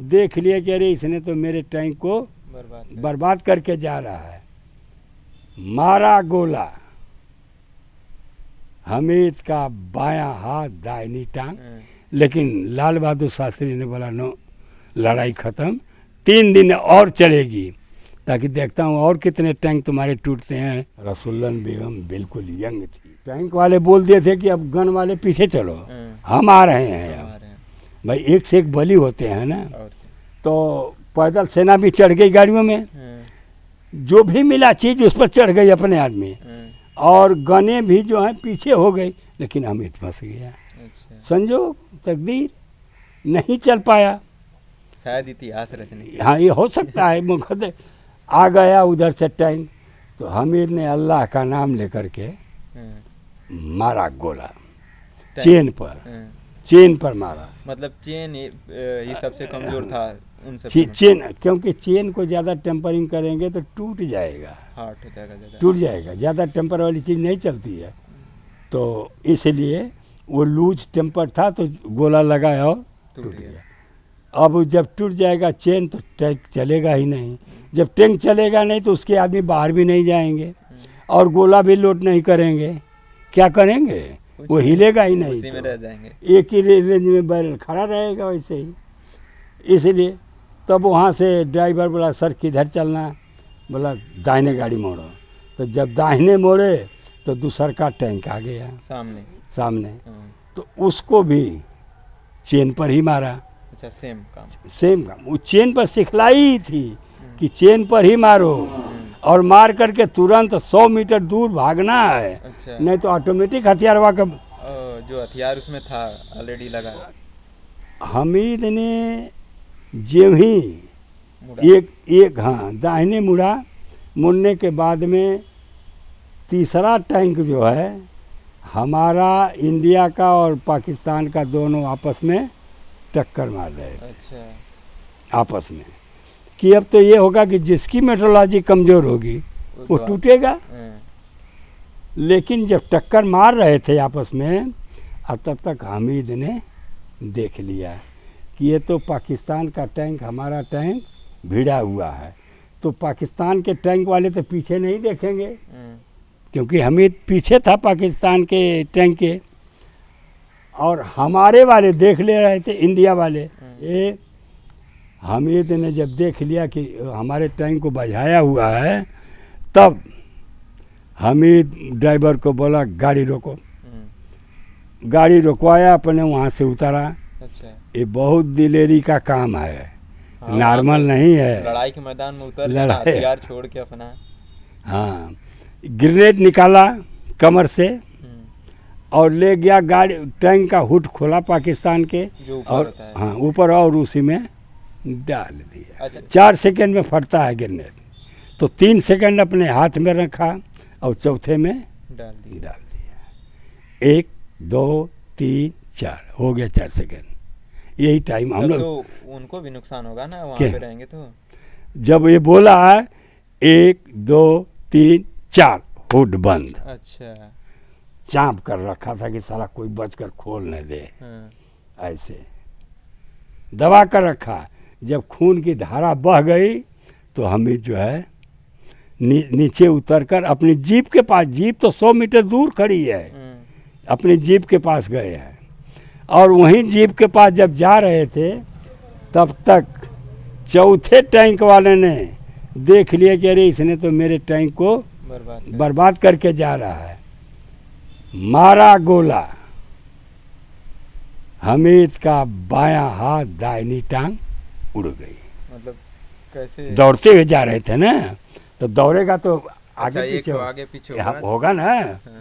देख लिया कि अरे इसने तो मेरे टैंक को बर्बाद बर्बाद करके जा रहा है मारा गोला हमीद का बायां हाथ दाहिनी टांग हाँ। लेकिन लाल बहादुर शास्त्री ने बोला नो लड़ाई ख़त्म तीन दिन और चलेगी ताकि देखता हूँ और कितने टैंक तुम्हारे टूटते हैं रसुल्लन बेगम बिल्कुल यंग थी टैंक वाले बोल दिए थे कि अब गन वाले पीछे चलो हाँ। हम आ रहे हैं भाई एक से एक बलि होते हैं ना तो पैदल सेना भी चढ़ गई गाड़ियों में हाँ। जो भी मिला चीज उस पर चढ़ गई अपने आदमी हाँ। और गने भी जो है पीछे हो गए लेकिन अमित फंस गया संजो तकदीर नहीं चल पाया शायद इतिहास रचने हाँ ये हो सकता है मुखद आ गया उधर से टाइम तो हमीर ने अल्लाह का नाम लेकर के हाँ। मारा गोला चेन पर चेन पर मारा मतलब चेन ये, सबसे कमजोर था उन सब चे, चेन क्योंकि चेन को ज़्यादा टेम्परिंग करेंगे तो टूट जाएगा हाँ, टूट जाएगा टूट जाएगा ज़्यादा टेम्पर वाली चीज़ नहीं चलती है तो इसलिए वो लूज टेम्पर था तो गोला लगाया और टूट गया अब जब टूट जाएगा चेन तो टैंक चलेगा ही नहीं जब टैंक चलेगा नहीं तो उसके आदमी बाहर भी नहीं जाएंगे हम्म। और गोला भी लोड नहीं करेंगे क्या करेंगे वो हिलेगा ही नहीं उसी में तो। रह जाएंगे एक ही रेंज में बैरल खड़ा रहेगा वैसे ही इसलिए तब वहाँ से ड्राइवर बोला सर किधर चलना बोला दाहिने गाड़ी मोड़ो तो जब दाहिने मोड़े तो दूसर का टैंक आ गया सामने सामने हाँ। तो उसको भी चेन पर ही मारा अच्छा सेम काम सेम काम वो चेन पर सिखलाई थी कि चेन पर ही मारो और मार करके तुरंत 100 मीटर दूर भागना है अच्छा। नहीं तो ऑटोमेटिक हथियार वाक जो हथियार उसमें था ऑलरेडी लगा हमीद ने जेव ही एक एक हाँ दाहिने मुड़ा मुड़ने के बाद में तीसरा टैंक जो है हमारा इंडिया का और पाकिस्तान का दोनों आपस में टक्कर मार रहे थे अच्छा। आपस में कि अब तो ये होगा कि जिसकी मेट्रोलॉजी कमज़ोर होगी वो तो टूटेगा हाँ। लेकिन जब टक्कर मार रहे थे आपस में और तब तक हामिद ने देख लिया कि ये तो पाकिस्तान का टैंक हमारा टैंक भिड़ा हुआ है तो पाकिस्तान के टैंक वाले तो पीछे नहीं देखेंगे हाँ। क्योंकि हमीद पीछे था पाकिस्तान के टैंक के और हमारे वाले देख ले रहे थे इंडिया वाले हाँ। ये हामिद ने जब देख लिया कि हमारे टैंक को बझाया हुआ है तब हमीद ड्राइवर को बोला गाड़ी रोको हम्म। गाड़ी रोकवाया अपने वहाँ से उतारा अच्छा ये बहुत दिलेरी का काम है हाँ, नॉर्मल नहीं है लड़ाई के मैदान में उतर लड़ाई छोड़ के अपना हाँ ग्रेनेड निकाला कमर से हम्म। और ले गया गाड़ी टैंक का हुट खोला पाकिस्तान के और हाँ ऊपर और उसी में डाल दिया अच्छा। चार सेकंड में फटता है ग्रेनेड तो तीन सेकंड अपने हाथ में रखा और चौथे में डाल दिया डाल दिया एक दो तीन चार हो गया चार सेकंड यही टाइम हम लोग तो उनको भी नुकसान होगा ना वहाँ पे रहेंगे तो जब ये बोला है एक दो तीन चार हुड बंद अच्छा चाप कर रखा था कि साला कोई बचकर खोल न दे हाँ। ऐसे दबा कर रखा जब खून की धारा बह गई तो हमीद जो है नी, नीचे उतरकर अपनी जीप के पास जीप तो सौ मीटर दूर खड़ी है हम्म। अपनी जीप के पास गए हैं और वहीं जीप के पास जब जा रहे थे तब तक चौथे टैंक वाले ने देख लिया कि अरे इसने तो मेरे टैंक को बर्बाद, कर। बर्बाद करके जा रहा है मारा गोला हमीद का बायां हाथ दाहिनी टांग उड़ गई मतलब कैसे दौड़ते हुए जा रहे थे ना तो दौड़ेगा तो, अच्छा, तो आगे पीछे आगे पीछे होगा ना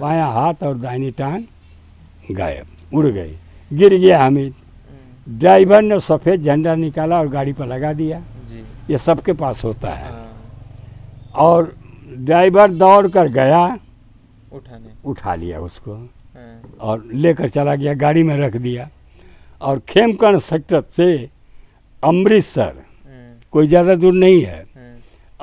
बाया हाँ। हाथ और दाहिनी टांग गायब उड़ गई गिर गया हमीद हम्म। ड्राइवर ने सफ़ेद झंडा निकाला और गाड़ी पर लगा दिया जी। ये सबके पास होता है हाँ। और ड्राइवर दौड़ कर गया उठाने उठा लिया उसको हाँ। और लेकर चला गया गाड़ी में रख दिया और खेमकर्ण सेक्टर से अमृतसर हम्म। कोई ज़्यादा दूर नहीं है हम्म।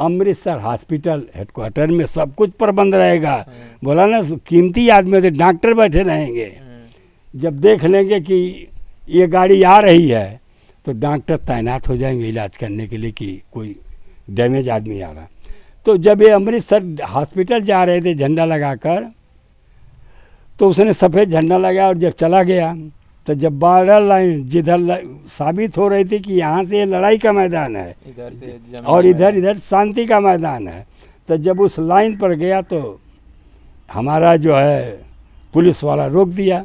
अमृतसर हॉस्पिटल हेडक्वार्टर में सब कुछ प्रबंध रहेगा हम्म। बोला ना कीमती आदमी होते डॉक्टर बैठे रहेंगे जब देख लेंगे कि ये गाड़ी आ रही है तो डॉक्टर तैनात हो जाएंगे इलाज करने के लिए कि कोई डैमेज आदमी आ रहा तो जब ये अमृतसर हॉस्पिटल जा रहे थे झंडा लगाकर तो उसने सफ़ेद झंडा लगाया और जब चला गया तो जब बॉर्डर लाइन जिधर साबित हो रही थी कि यहाँ से लड़ाई का मैदान है इधर से और इधर इधर शांति का मैदान है तो जब उस लाइन पर गया तो हमारा जो है पुलिस वाला रोक दिया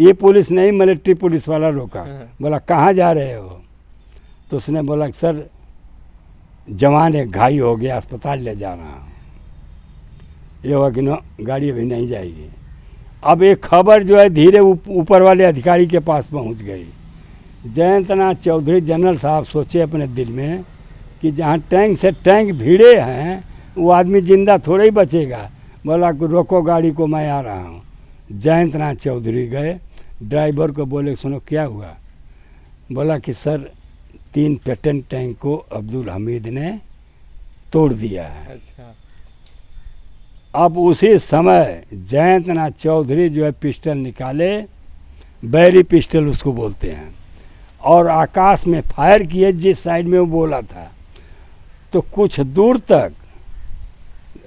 ये पुलिस नहीं मिलिट्री पुलिस वाला रोका हाँ। बोला कहाँ जा रहे हो तो उसने बोला सर जवान एक घाई हो गया अस्पताल ले जा रहा हूँ ये हुआ कि नो गाड़ी अभी नहीं जाएगी अब एक खबर जो है धीरे ऊपर वाले अधिकारी के पास पहुंच गई जयंतनाथ चौधरी जनरल साहब सोचे अपने दिल में कि जहाँ टैंक से टैंक भीड़े हैं वो आदमी जिंदा थोड़ा ही बचेगा बोला कि रोको गाड़ी को मैं आ रहा हूँ जयंतनाथ चौधरी गए ड्राइवर को बोले सुनो क्या हुआ बोला कि सर तीन पेटेंट टैंक को अब्दुल हमीद ने तोड़ दिया है अच्छा अब उसी समय जयंतनाथ चौधरी जो है पिस्टल निकाले बैरी पिस्टल उसको बोलते हैं और आकाश में फायर किए जिस साइड में वो बोला था तो कुछ दूर तक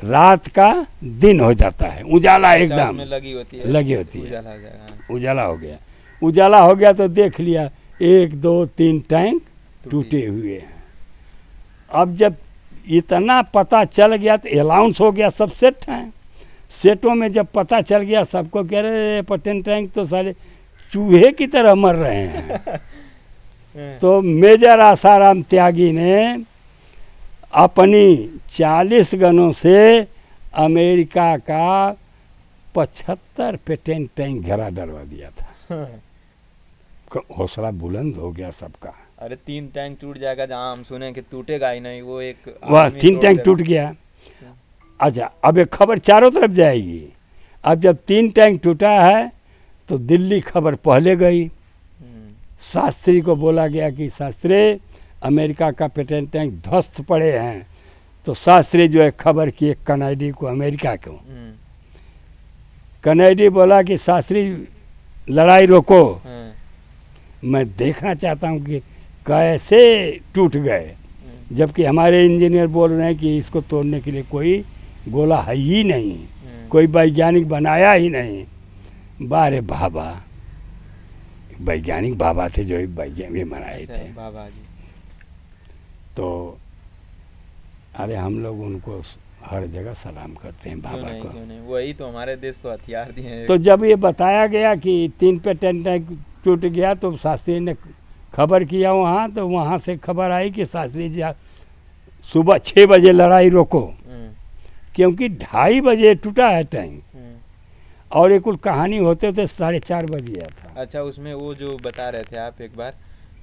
रात का दिन हो जाता है उजाला एकदम लगी होती है लगी होती है उजाला हो गया हाँ। उजाला हो गया उजाला हो गया तो देख लिया एक दो तीन टैंक टूटे हुए हैं अब जब इतना पता चल गया तो अलाउंस हो गया सब सेट हैं सेटों में जब पता चल गया सबको कह रहे पटेंट टैंक तो सारे चूहे की तरह मर रहे हैं हाँ। तो मेजर आसाराम त्यागी ने अपनी चालीस गनों से अमेरिका का पचहत्तर पेटेंट टैंक घरा डरवा दिया था हाँ। हौसला बुलंद हो गया सबका अरे तीन टैंक टूट जाएगा जहाँ हम सुने कि टूटेगा ही नहीं वो एक वाह तीन टैंक टूट गया अच्छा।, अच्छा अब एक खबर चारों तरफ जाएगी अब जब तीन टैंक टूटा है तो दिल्ली खबर पहले गई हम्म। शास्त्री को बोला गया कि शास्त्री अमेरिका का पेटेंट टैंक ध्वस्त पड़े हैं तो शास्त्री जो है खबर किए कनाडी को अमेरिका को हम्म। कनेडी बोला कि शास्त्री लड़ाई रोको हाँ। मैं देखना चाहता हूँ कि कैसे टूट गए हम्म। जबकि हमारे इंजीनियर बोल रहे हैं कि इसको तोड़ने के लिए कोई गोला है ही नहीं हम्म। कोई वैज्ञानिक बनाया ही नहीं बारे बाबा वैज्ञानिक बाबा थे जो वैज्ञानिक बनाए अच्छा, थे बाबा जी तो अरे हम लोग उनको हर जगह सलाम करते हैं बाबा नहीं, को वही तो हमारे देश को हथियार दिए तो जब ये बताया गया कि तीन पेटेंट टूट गया तो शास्त्री ने खबर किया वहाँ तो वहाँ से खबर आई कि शास्त्री जी सुबह छः बजे लड़ाई रोको हम्म। क्योंकि ढाई बजे टूटा है टाइम हम्म। और एक कहानी होते थे साढ़े चार बजे था अच्छा उसमें वो जो बता रहे थे आप एक बार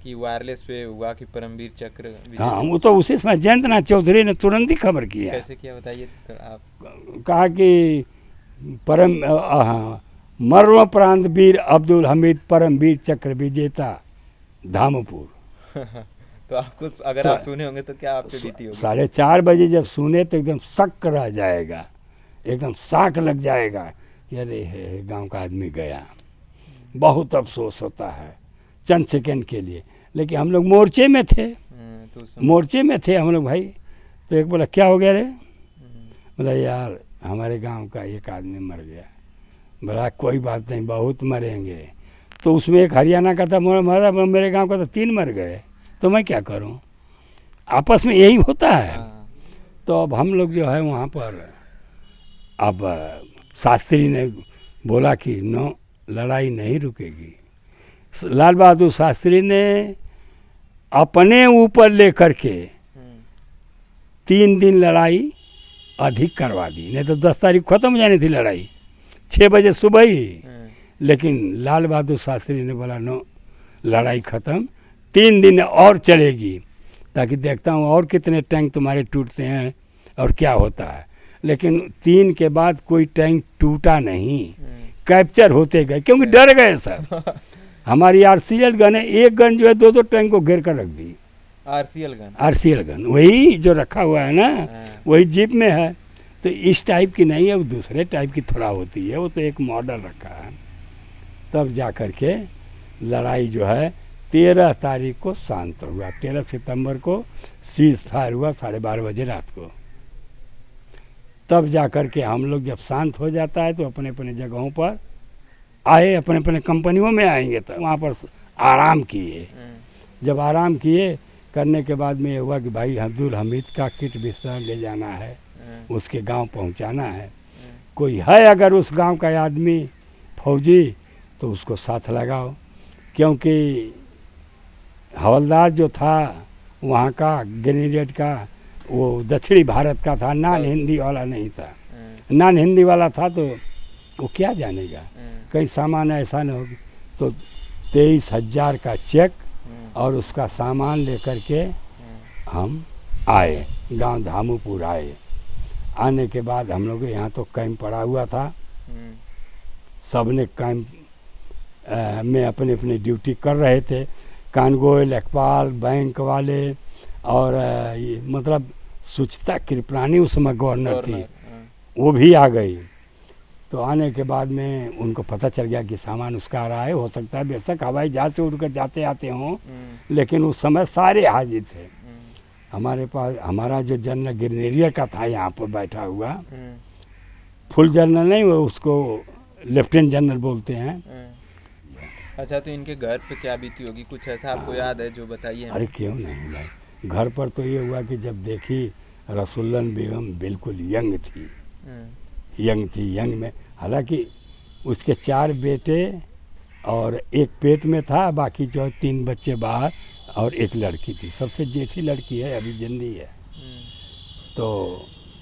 कि वायरलेस पे हुआ कि परमवीर चक्र हाँ वो तो उसी समय नाथ चौधरी ने तुरंत ही खबर किया कैसे किया बताइए तो आप कहा कि परम हाँ, मर्म प्रांत वीर अब्दुल हमीद परमवीर चक्र विजेता धामपुर तो आपको अगर तो आप सुने होंगे तो क्या आपकी बीती होगी साढ़े चार बजे जब सुने तो एकदम शक रह जाएगा एकदम साक लग जाएगा कि अरे गांव का आदमी गया बहुत अफसोस होता है चंद सेकेंड के लिए लेकिन हम लोग मोर्चे में थे हम्म, तो मोर्चे में थे हम लोग भाई तो एक बोला क्या हो गया रे हम्म। बोला यार हमारे गांव का एक आदमी मर गया बोला कोई बात नहीं बहुत मरेंगे तो उसमें एक हरियाणा का था मरा मेरे गांव का था तीन मर गए तो मैं क्या करूं आपस में यही होता है हाँ। तो अब हम लोग जो है वहाँ पर अब शास्त्री ने बोला कि नो लड़ाई नहीं रुकेगी लाल बहादुर शास्त्री ने अपने ऊपर लेकर के हम्म। तीन दिन लड़ाई अधिक करवा दी नहीं तो दस तारीख खत्म हो जानी थी लड़ाई छः बजे सुबह ही हम्म। लेकिन लाल बहादुर शास्त्री ने बोला नो लड़ाई ख़त्म तीन दिन और चलेगी ताकि देखता हूँ और कितने टैंक तुम्हारे टूटते हैं और क्या होता है लेकिन तीन के बाद कोई टैंक टूटा नहीं हम्म। कैप्चर होते गए क्योंकि डर गए सर हमारी आर सी एल गन है एक गन जो है दो दो टैंक को घेर कर रख दी R C L gun R C L gun वही जो रखा हुआ है ना हाँ। वही जीप में है तो इस टाइप की नहीं है वो दूसरे टाइप की थोड़ा होती है वो तो एक मॉडल रखा है तब जा कर के लड़ाई जो है तेरह तारीख को शांत हुआ तेरह सितंबर को सीज फायर हुआ साढ़े बारह बजे रात को तब जा कर के हम लोग जब शांत हो जाता है तो अपने अपने जगहों पर आए अपने अपने कंपनियों में आएंगे तो वहाँ पर आराम किए हम्म। जब आराम किए करने के बाद में ये हुआ कि भाई अब्दुल हमीद का किट बिस्तर ले जाना है हम्म। उसके गांव पहुंचाना है हम्म। कोई है अगर उस गांव का आदमी फौजी तो उसको साथ लगाओ क्योंकि हवलदार जो था वहाँ का ग्रेनेड का वो दक्षिणी भारत का था नान हिंदी वाला नहीं था नान हम्म। हिंदी वाला था तो वो क्या जानेगा हम्म। कहीं सामान ऐसा नहीं होगी तो तेईस हजार का चेक हम्म। और उसका सामान लेकर के हम आए गांव धामूपुर आए आने के बाद हम लोग यहाँ तो कैंप पड़ा हुआ था सबने कैम कैंप में अपने अपने ड्यूटी कर रहे थे कानगोय लेखपाल बैंक वाले और मतलब सुचिता कृपलानी उस समय गवर्नर थी हाँ। वो भी आ गई तो आने के बाद में उनको पता चल गया कि सामान उसका आ रहा है हो सकता है बेशक हवाई जहाज से उड़कर जाते आते हों हम्म। लेकिन उस समय सारे हाजिर थे हम्म। हमारे पास हमारा जो जनरल ग्रेनेरियर का था यहाँ पर बैठा हुआ हम्म। फुल जनरल नहीं वो उसको लेफ्टिनेंट जनरल बोलते हैं अच्छा तो इनके घर पे क्या बीती होगी कुछ ऐसा आपको याद है जो बताइए अरे क्यों नहीं भाई घर पर तो ये हुआ कि जब देखी रसुल्लन बेगम बिल्कुल यंग थी हम्म। यंग थी यंग में हालांकि उसके चार बेटे और एक पेट में था बाकी जो तीन बच्चे बाहर और एक लड़की थी सबसे जेठी लड़की है अभी जिंदी है हम्म। तो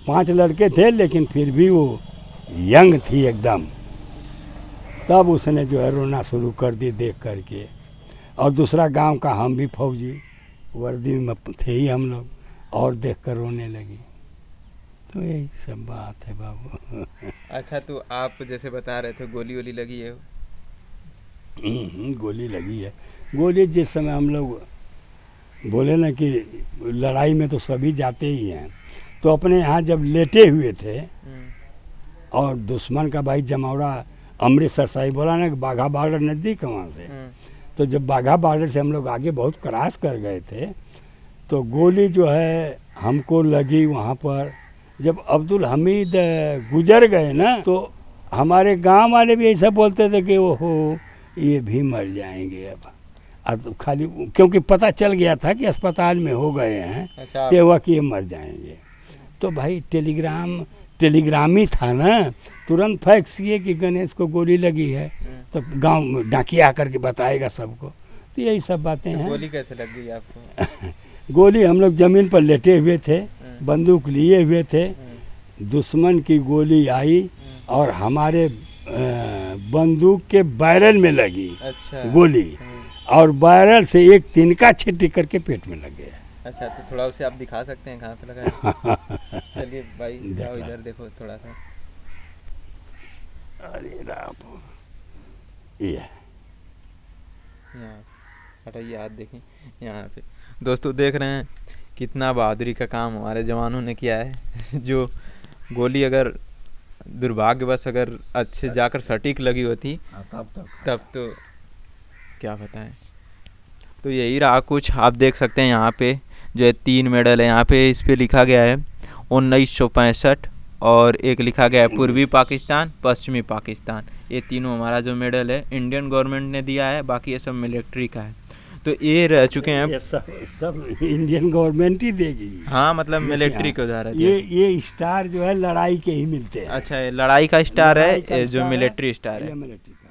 पांच लड़के थे लेकिन फिर भी वो यंग थी एकदम तब उसने जो है रोना शुरू कर दी देख करके और दूसरा गांव का हम भी फौजी वर्दी में थे ही हम लोग और देख कर रोने लगी तो यही सब बात है बाबू अच्छा तो आप जैसे बता रहे थे गोली वोली लगी है हम्म, गोली लगी है गोली जिस समय हम लोग बोले ना कि लड़ाई में तो सभी जाते ही हैं तो अपने यहाँ जब लेटे हुए थे हम्म। और दुश्मन का भाई जमावड़ा अमृतसर साहिब बोला ना कि बाघा बॉर्डर नज़दीक है वहाँ से हम्म। तो जब बाघा बॉर्डर से हम लोग आगे बहुत क्रॉस कर गए थे तो गोली जो है हमको लगी वहाँ पर जब अब्दुल हमीद गुजर गए ना तो हमारे गांव वाले भी ऐसा बोलते थे कि ओहो ये भी मर जाएंगे अब अब खाली क्योंकि पता चल गया था कि अस्पताल में हो गए हैं अच्छा। कि ये मर जाएंगे तो भाई टेलीग्राम टेलीग्रामी था ना तुरंत फैक्स किए कि गणेश को गोली लगी है हम्म। तो गांव डाकिया आकर के बताएगा सबको तो यही सब बातें तो हैं गोली कैसे लग गई आपको गोली हम लोग ज़मीन पर लेटे हुए थे हम्म। बंदूक लिए हुए थे हम्म। दुश्मन की गोली आई और हमारे बंदूक के बैरल में लगी अच्छा गोली और बैरल से एक तिनका छिट्टी करके पेट में लग गया अच्छा तो थोड़ा उसे आप दिखा सकते हैं कहाँ पे लगा है चलिए भाई जाओ इधर देखो थोड़ा सा अरे राम ये यहाँ हटाइए हाथ देखें यहाँ पे दोस्तों देख रहे हैं कितना बहादुरी का काम हमारे जवानों ने किया है जो गोली अगर दुर्भाग्यवश अगर अच्छे अच्छा। जाकर सटीक लगी होती हाँ, तब तक तो। तब तो क्या बताएं तो यही रहा कुछ आप देख सकते हैं यहाँ पे जो है तीन मेडल है यहाँ पे इस पर लिखा गया है उन्नीस सौ पैंसठ और एक लिखा गया है पूर्वी पाकिस्तान पश्चिमी पाकिस्तान ये तीनों हमारा जो मेडल है इंडियन गवर्नमेंट ने दिया है बाकी ये सब मिलिट्री का है तो ये रह चुके हैं सब सब इंडियन गवर्नमेंट ही देगी हाँ मतलब मिलिट्री के उदाहरण ये ये स्टार जो है लड़ाई के ही मिलते हैं अच्छा ये लड़ाई का स्टार है जो मिलिट्री स्टार है मिलिट्री